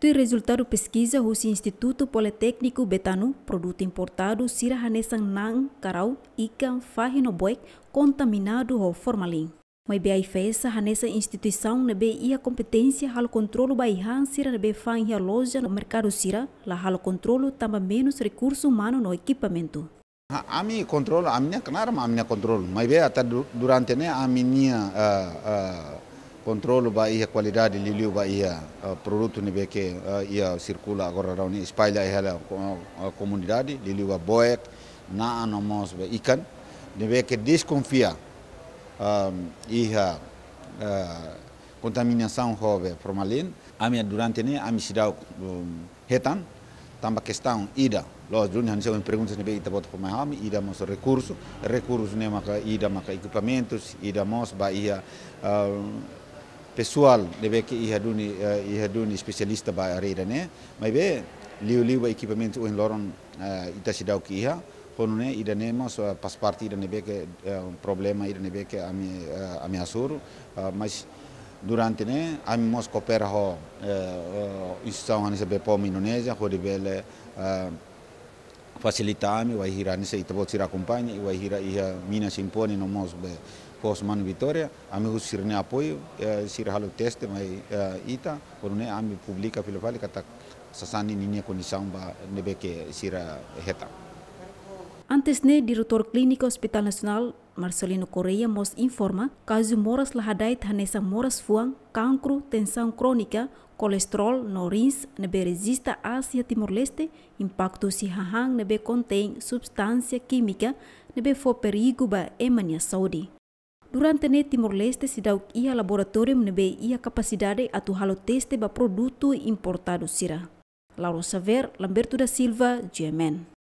De resultado pesquisa o Instituto Politécnico Betano, produto importado sirahanesan nang karau ikan fahinoboek contaminado ou formalin. Mas bem fez nessa instituição é a competência halo controlo baihan será nebe fan ia loja no mercado sira, la o controlo também menos recurso humano no equipamento. Ami controlo, aminha, claro, minha controlo. Mas bem até durante né, a minha uh, uh, controlo ba qualidade de ba ia uh, produto ni que uh, ia circula agora não espalha aí a comunidade liliu a boek na anomos ba ikan ni que desconfia um, ia uh, contaminação houve formalin minha durante ni a sidau um, hetan tamba questão ida los dunia ni segunda pergunta ni ita bota pemahami ida mos recurso recurso ni maka ida maka equipamentos ida mos ba ia uh, pessoal deve que ir aduni ir aduni especialista ba areira né mas bem liu liu o equipamento em loron ita se dau que ia quando né ida nem mas pas parte ida nem que um problema ida nem que a minha a minha sur mas durante né a minha mas cooperar ho instituição a nisso bem pomo Indonésia ho bele eh, facilitarme, vai girar nisa itabo se acompanha e vai girar mina simpone no mos be pos man vitória ami us sirne apoio eh, sir halu teste mai eh, ita por ami publica pelo vale kata sasani ninia condição ba nebeke sira heta Antes ne director klinik Hospital Nasional Marcelino Correa mos informa caso moras lahadait hanesa moras fuang cancro, tensão kronika, kolesterol, no rins nebe resista Asia Timor-Leste, impacto si hahang nebe contém substância química nebe fo perigo ba emania Saudi. Durante ne Timor-Leste se ia laboratorium nebe ia kapasidade atu halo teste ba produto importado sira. Lauro Saver, Lamberto da Silva, GMN.